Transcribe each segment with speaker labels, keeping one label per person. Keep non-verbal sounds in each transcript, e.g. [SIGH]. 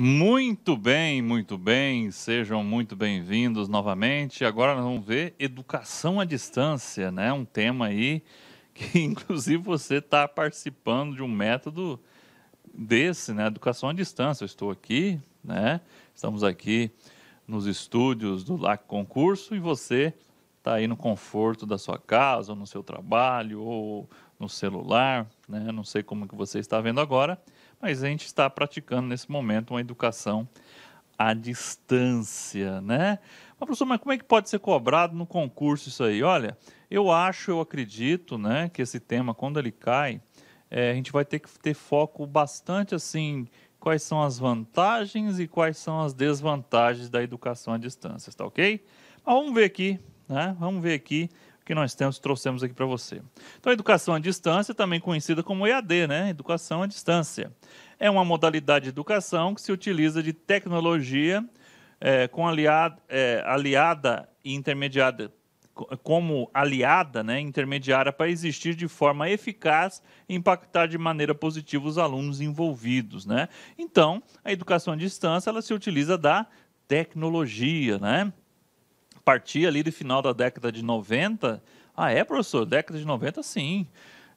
Speaker 1: Muito bem, muito bem, sejam muito bem-vindos novamente. Agora nós vamos ver educação à distância, né? Um tema aí que, [LAUGHS] inclusive, você está participando de um método desse, né? Educação à distância. Eu estou aqui, né? Estamos aqui nos estúdios do LAC Concurso e você está aí no conforto da sua casa, ou no seu trabalho, ou no celular, né? Não sei como que você está vendo agora mas a gente está praticando nesse momento uma educação à distância, né? Mas, professor, mas como é que pode ser cobrado no concurso isso aí? Olha, eu acho, eu acredito, né, que esse tema, quando ele cai, é, a gente vai ter que ter foco bastante, assim, quais são as vantagens e quais são as desvantagens da educação à distância, tá ok? Mas vamos ver aqui, né? Vamos ver aqui que nós temos, trouxemos aqui para você. Então, a educação à distância, também conhecida como EAD, né? Educação à distância. É uma modalidade de educação que se utiliza de tecnologia é, com aliada, é, aliada e intermediada como aliada, né, intermediária para existir de forma eficaz e impactar de maneira positiva os alunos envolvidos, né? Então, a educação à distância ela se utiliza da tecnologia, né? partir ali do final da década de 90. Ah, é, professor? Década de 90, sim.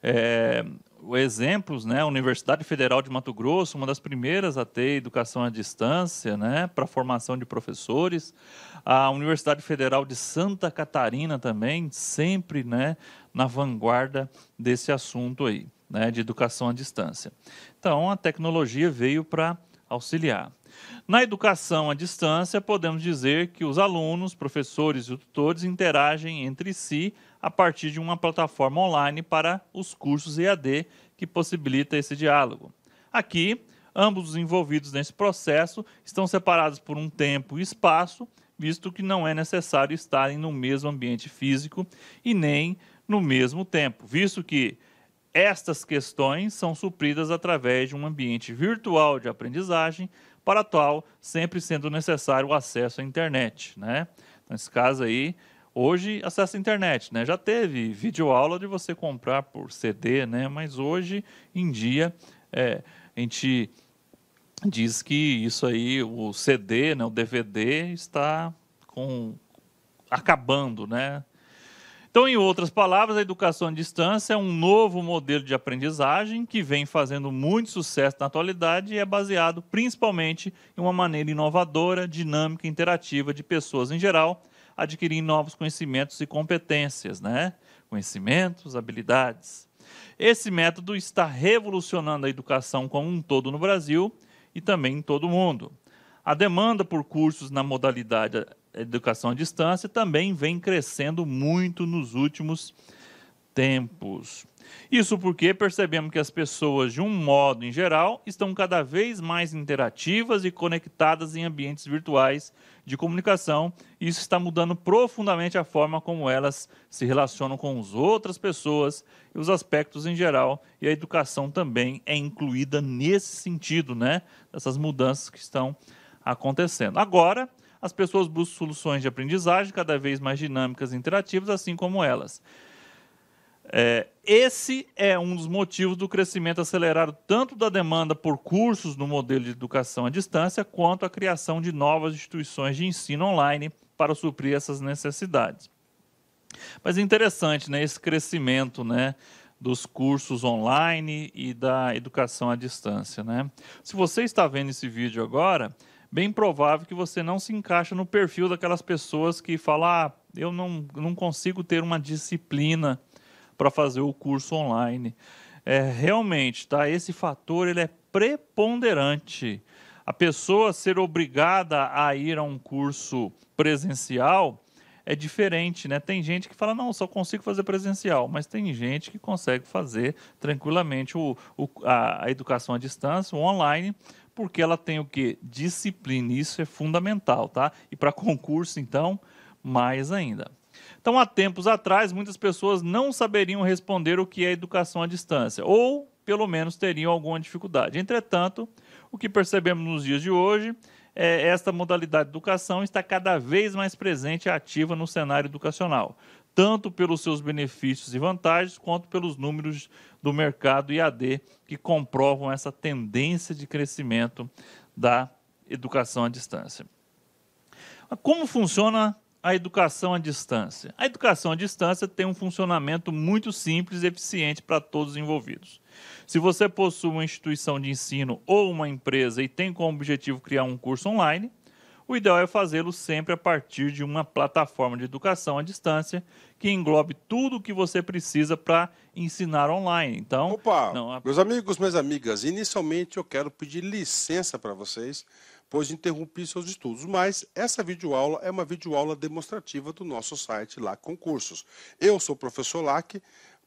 Speaker 1: É, exemplos, né? A Universidade Federal de Mato Grosso, uma das primeiras a ter educação à distância, né? Para formação de professores. A Universidade Federal de Santa Catarina também, sempre, né? Na vanguarda desse assunto aí, né? De educação à distância. Então, a tecnologia veio para auxiliar. Na educação à distância, podemos dizer que os alunos, professores e tutores interagem entre si a partir de uma plataforma online para os cursos EAD que possibilita esse diálogo. Aqui, ambos os envolvidos nesse processo estão separados por um tempo e espaço, visto que não é necessário estarem no mesmo ambiente físico e nem no mesmo tempo, visto que estas questões são supridas através de um ambiente virtual de aprendizagem, para tal sempre sendo necessário o acesso à internet. Né? Então, nesse caso aí, hoje acesso à internet. Né? Já teve videoaula de você comprar por CD, né? mas hoje em dia é, a gente diz que isso aí, o CD, né, o DVD, está com acabando, né? Então, em outras palavras, a educação à distância é um novo modelo de aprendizagem que vem fazendo muito sucesso na atualidade e é baseado principalmente em uma maneira inovadora, dinâmica e interativa de pessoas em geral adquirirem novos conhecimentos e competências, né? Conhecimentos, habilidades. Esse método está revolucionando a educação como um todo no Brasil e também em todo o mundo. A demanda por cursos na modalidade educação à distância também vem crescendo muito nos últimos tempos. Isso porque percebemos que as pessoas, de um modo em geral, estão cada vez mais interativas e conectadas em ambientes virtuais de comunicação. isso está mudando profundamente a forma como elas se relacionam com as outras pessoas e os aspectos em geral. E a educação também é incluída nesse sentido, né? Dessas mudanças que estão acontecendo. Agora, as pessoas buscam soluções de aprendizagem cada vez mais dinâmicas e interativas, assim como elas. É, esse é um dos motivos do crescimento acelerado tanto da demanda por cursos no modelo de educação à distância, quanto a criação de novas instituições de ensino online para suprir essas necessidades. Mas é interessante né, esse crescimento né, dos cursos online e da educação à distância. Né? Se você está vendo esse vídeo agora, bem provável que você não se encaixa no perfil daquelas pessoas que falam: ah, eu não, não consigo ter uma disciplina para fazer o curso online. É, realmente, tá? Esse fator ele é preponderante. A pessoa ser obrigada a ir a um curso presencial, é diferente, né? Tem gente que fala, não, só consigo fazer presencial, mas tem gente que consegue fazer tranquilamente o, o a, a, educação à distância, o online, porque ela tem o que? Disciplina, isso é fundamental, tá? E para concurso, então, mais ainda. Então, há tempos atrás, muitas pessoas não saberiam responder o que é educação à distância, ou pelo menos teriam alguma dificuldade. Entretanto, o que percebemos nos dias de hoje é, esta modalidade de educação está cada vez mais presente e ativa no cenário educacional, tanto pelos seus benefícios e vantagens, quanto pelos números do mercado IAD que comprovam essa tendência de crescimento da educação à distância. Como funciona a educação à distância? A educação à distância tem um funcionamento muito simples e eficiente para todos os envolvidos. Se você possui uma instituição de ensino ou uma empresa e tem como objetivo criar um curso online, o ideal é fazê-lo sempre a partir de uma plataforma de educação à distância que englobe tudo o que você precisa para ensinar online. Então,
Speaker 2: Opa, não, a... meus amigos, minhas amigas, inicialmente eu quero pedir licença para vocês, pois interrompi seus estudos, mas essa videoaula é uma videoaula demonstrativa do nosso site lá Concursos. Eu sou o professor Lac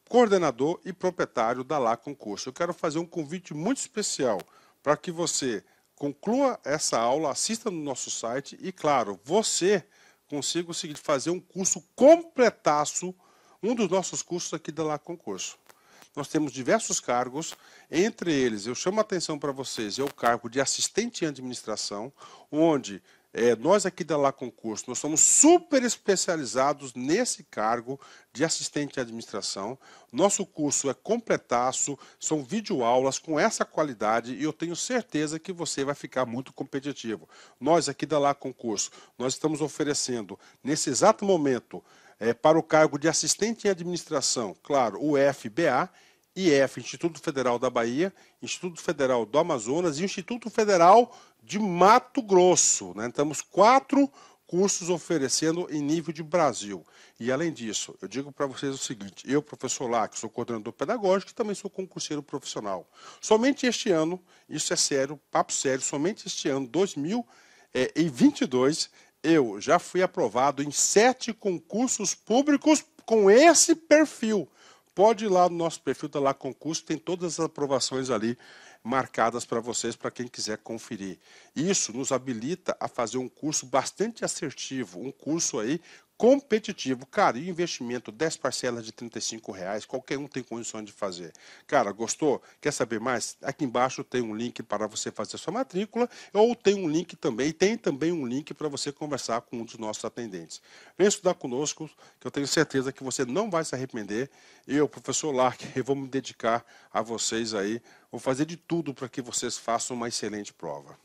Speaker 2: coordenador e proprietário da Lá Concurso. Eu quero fazer um convite muito especial para que você conclua essa aula, assista no nosso site e, claro, você consiga fazer um curso completaço, um dos nossos cursos aqui da Lá Concurso. Nós temos diversos cargos, entre eles, eu chamo a atenção para vocês, é o cargo de assistente em administração, onde é, nós aqui da Lá Concurso, nós somos super especializados nesse cargo de assistente de administração. Nosso curso é completaço, são videoaulas com essa qualidade e eu tenho certeza que você vai ficar muito competitivo. Nós aqui da Lá Concurso, nós estamos oferecendo, nesse exato momento, é, para o cargo de assistente em administração, claro, o FBA, IF, Instituto Federal da Bahia, Instituto Federal do Amazonas e Instituto Federal de Mato Grosso. Né? Temos quatro cursos oferecendo em nível de Brasil. E além disso, eu digo para vocês o seguinte: eu, professor Lá, que sou coordenador pedagógico e também sou concurseiro profissional. Somente este ano, isso é sério, papo sério, somente este ano, 2022, é, eu já fui aprovado em sete concursos públicos com esse perfil pode ir lá no nosso perfil, da tá lá concurso, tem todas as aprovações ali marcadas para vocês, para quem quiser conferir. Isso nos habilita a fazer um curso bastante assertivo, um curso aí competitivo. Cara, e o investimento, 10 parcelas de 35 reais, qualquer um tem condições de fazer. Cara, gostou? Quer saber mais? Aqui embaixo tem um link para você fazer sua matrícula, ou tem um link também, tem também um link para você conversar com um dos nossos atendentes. Vem estudar conosco, que eu tenho certeza que você não vai se arrepender. Eu, professor Lark, [LAUGHS] eu vou me dedicar a vocês aí, vou fazer de tudo para que vocês façam uma excelente prova.